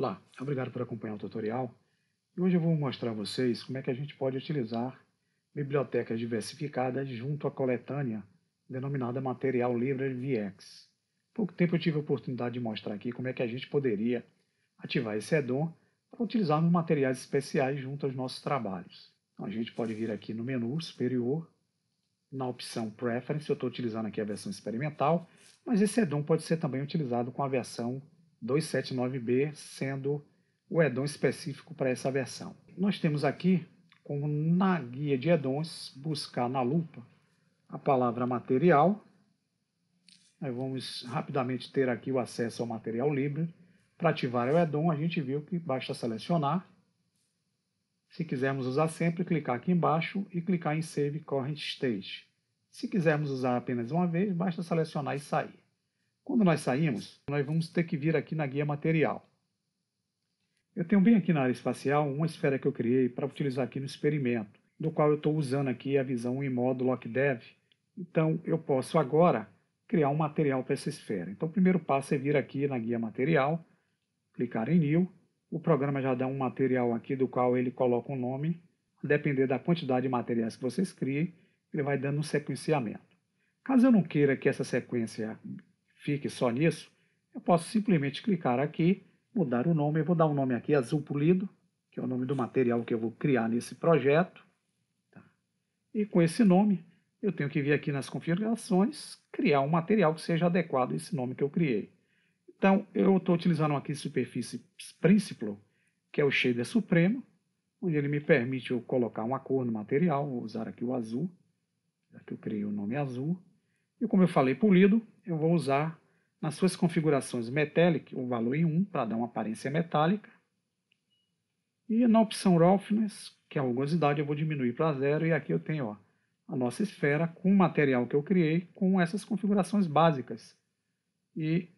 Olá, obrigado por acompanhar o tutorial. E hoje eu vou mostrar a vocês como é que a gente pode utilizar bibliotecas diversificadas junto à coletânea denominada Material Library VX. Pouco tempo eu tive a oportunidade de mostrar aqui como é que a gente poderia ativar esse addon para utilizarmos materiais especiais junto aos nossos trabalhos. Então, a gente pode vir aqui no menu superior, na opção Preference, eu estou utilizando aqui a versão experimental, mas esse addon pode ser também utilizado com a versão 279B, sendo o edom específico para essa versão. Nós temos aqui como na guia de edons, buscar na lupa a palavra material. Nós vamos rapidamente ter aqui o acesso ao material livre. Para ativar o edom, a gente viu que basta selecionar. Se quisermos usar sempre, clicar aqui embaixo e clicar em Save Current Stage. Se quisermos usar apenas uma vez, basta selecionar e sair. Quando nós saímos, nós vamos ter que vir aqui na guia material. Eu tenho bem aqui na área espacial uma esfera que eu criei para utilizar aqui no experimento, do qual eu estou usando aqui a visão em modo LockDev. Então, eu posso agora criar um material para essa esfera. Então, o primeiro passo é vir aqui na guia material, clicar em New. O programa já dá um material aqui do qual ele coloca um nome. A depender da quantidade de materiais que vocês criem, ele vai dando um sequenciamento. Caso eu não queira que essa sequência fique só nisso, eu posso simplesmente clicar aqui, mudar o nome, eu vou dar um nome aqui, azul polido, que é o nome do material que eu vou criar nesse projeto. Tá? E com esse nome, eu tenho que vir aqui nas configurações, criar um material que seja adequado a esse nome que eu criei. Então, eu estou utilizando aqui superfície principal, que é o shader supremo, onde ele me permite eu colocar uma cor no material, vou usar aqui o azul, já que eu criei o nome azul. E como eu falei polido, eu vou usar nas suas configurações Metallic o valor em 1 para dar uma aparência metálica. E na opção Roughness, que é a rugosidade, eu vou diminuir para zero. E aqui eu tenho ó, a nossa esfera com o material que eu criei com essas configurações básicas. E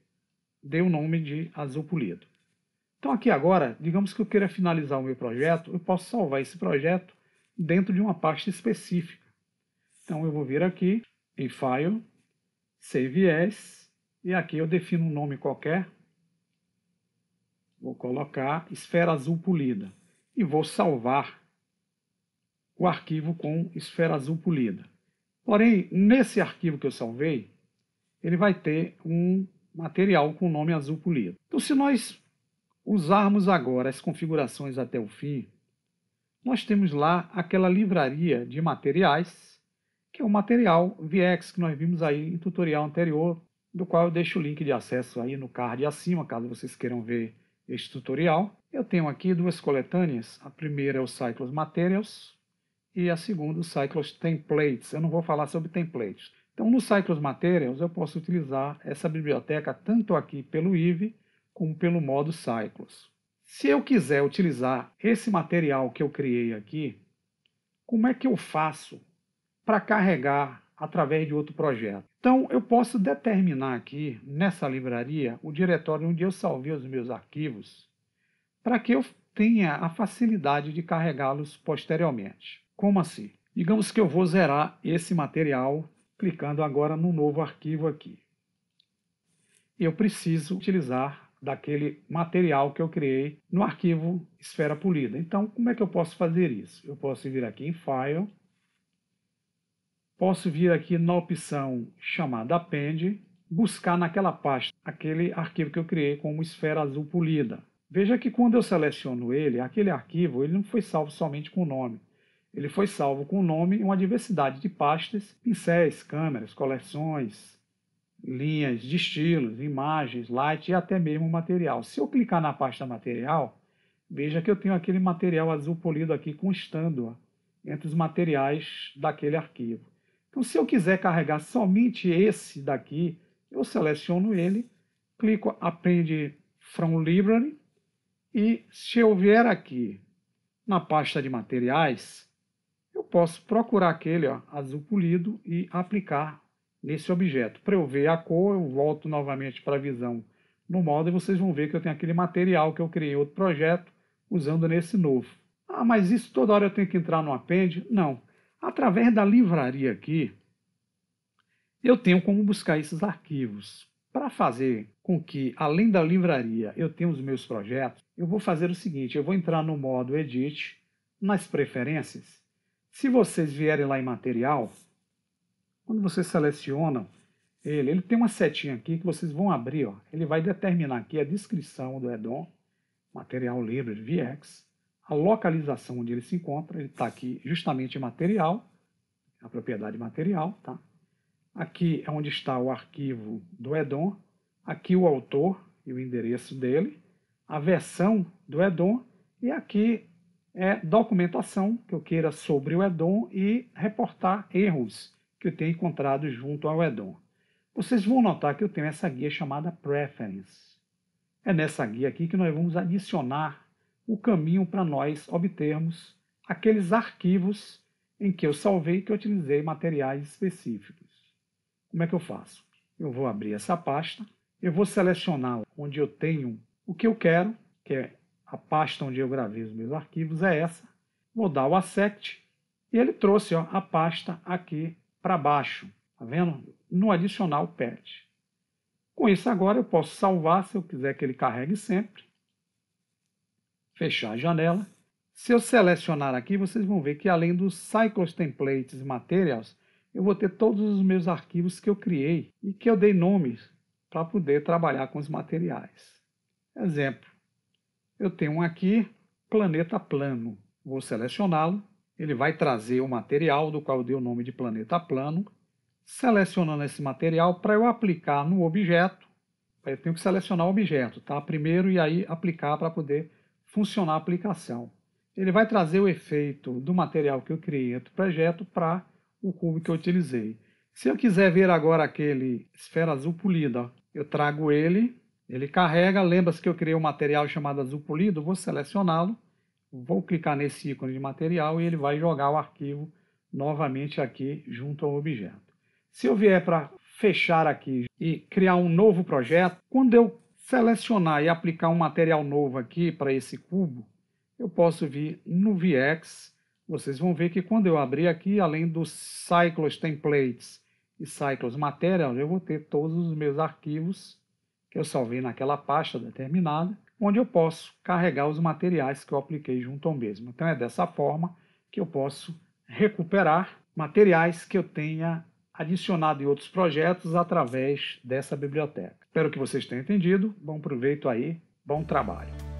dei o nome de azul polido. Então aqui agora, digamos que eu queira finalizar o meu projeto, eu posso salvar esse projeto dentro de uma pasta específica. Então eu vou vir aqui em File, Save e aqui eu defino um nome qualquer, vou colocar esfera azul polida, e vou salvar o arquivo com esfera azul polida. Porém, nesse arquivo que eu salvei, ele vai ter um material com o nome azul polido. Então, se nós usarmos agora as configurações até o fim, nós temos lá aquela livraria de materiais que é o material VX que nós vimos aí em tutorial anterior, do qual eu deixo o link de acesso aí no card acima, caso vocês queiram ver este tutorial. Eu tenho aqui duas coletâneas, a primeira é o Cyclos Materials e a segunda o Cyclos Templates. Eu não vou falar sobre templates. Então no Cyclos Materials eu posso utilizar essa biblioteca tanto aqui pelo IV como pelo modo Cyclos. Se eu quiser utilizar esse material que eu criei aqui, como é que eu faço para carregar através de outro projeto. Então, eu posso determinar aqui, nessa livraria, o diretório onde eu salvei os meus arquivos, para que eu tenha a facilidade de carregá-los posteriormente. Como assim? Digamos que eu vou zerar esse material clicando agora no novo arquivo aqui. Eu preciso utilizar daquele material que eu criei no arquivo Esfera Polida. Então, como é que eu posso fazer isso? Eu posso vir aqui em File, posso vir aqui na opção chamada Append, buscar naquela pasta aquele arquivo que eu criei como esfera azul polida. Veja que quando eu seleciono ele, aquele arquivo ele não foi salvo somente com o nome. Ele foi salvo com o nome e uma diversidade de pastas, pincéis, câmeras, coleções, linhas de estilos, imagens, light e até mesmo material. Se eu clicar na pasta material, veja que eu tenho aquele material azul polido aqui constando entre os materiais daquele arquivo. Então, se eu quiser carregar somente esse daqui, eu seleciono ele, clico Append from Library, e se eu vier aqui na pasta de materiais, eu posso procurar aquele ó, azul polido e aplicar nesse objeto. Para eu ver a cor, eu volto novamente para a visão no modo e vocês vão ver que eu tenho aquele material que eu criei outro projeto usando nesse novo. Ah, mas isso toda hora eu tenho que entrar no Append? Não. Através da livraria aqui, eu tenho como buscar esses arquivos. Para fazer com que, além da livraria, eu tenha os meus projetos, eu vou fazer o seguinte: eu vou entrar no modo Edit, nas preferências. Se vocês vierem lá em material, quando vocês selecionam ele, ele tem uma setinha aqui que vocês vão abrir, ó, ele vai determinar aqui a descrição do Edom, material livre VX a localização onde ele se encontra, ele está aqui justamente material, a propriedade material, tá? Aqui é onde está o arquivo do Edom, aqui o autor e o endereço dele, a versão do Edom e aqui é documentação que eu queira sobre o Edom e reportar erros que eu tenho encontrado junto ao Edom. Vocês vão notar que eu tenho essa guia chamada Preference. É nessa guia aqui que nós vamos adicionar o caminho para nós obtermos aqueles arquivos em que eu salvei que eu utilizei materiais específicos. Como é que eu faço? Eu vou abrir essa pasta, eu vou selecionar onde eu tenho o que eu quero, que é a pasta onde eu gravei os meus arquivos, é essa. Vou dar o ASECT e ele trouxe ó, a pasta aqui para baixo, tá vendo? No adicional PET. Com isso agora eu posso salvar se eu quiser que ele carregue sempre fechar a janela. Se eu selecionar aqui, vocês vão ver que além dos Cycles Templates Materials, eu vou ter todos os meus arquivos que eu criei e que eu dei nomes para poder trabalhar com os materiais. Exemplo, eu tenho um aqui, planeta plano. Vou selecioná-lo, ele vai trazer o material do qual eu dei o nome de planeta plano. Selecionando esse material, para eu aplicar no objeto, eu tenho que selecionar o objeto tá? primeiro e aí aplicar para poder funcionar a aplicação. Ele vai trazer o efeito do material que eu criei do projeto para o cubo que eu utilizei. Se eu quiser ver agora aquele esfera azul polida, eu trago ele, ele carrega, lembra-se que eu criei um material chamado azul polido, vou selecioná-lo, vou clicar nesse ícone de material e ele vai jogar o arquivo novamente aqui junto ao objeto. Se eu vier para fechar aqui e criar um novo projeto, quando eu selecionar e aplicar um material novo aqui para esse cubo, eu posso vir no VX. Vocês vão ver que quando eu abrir aqui, além dos Cyclos Templates e Cyclos Materials, eu vou ter todos os meus arquivos que eu salvei naquela pasta determinada, onde eu posso carregar os materiais que eu apliquei junto ao mesmo. Então é dessa forma que eu posso recuperar materiais que eu tenha adicionado em outros projetos através dessa biblioteca. Espero que vocês tenham entendido. Bom proveito aí, bom trabalho.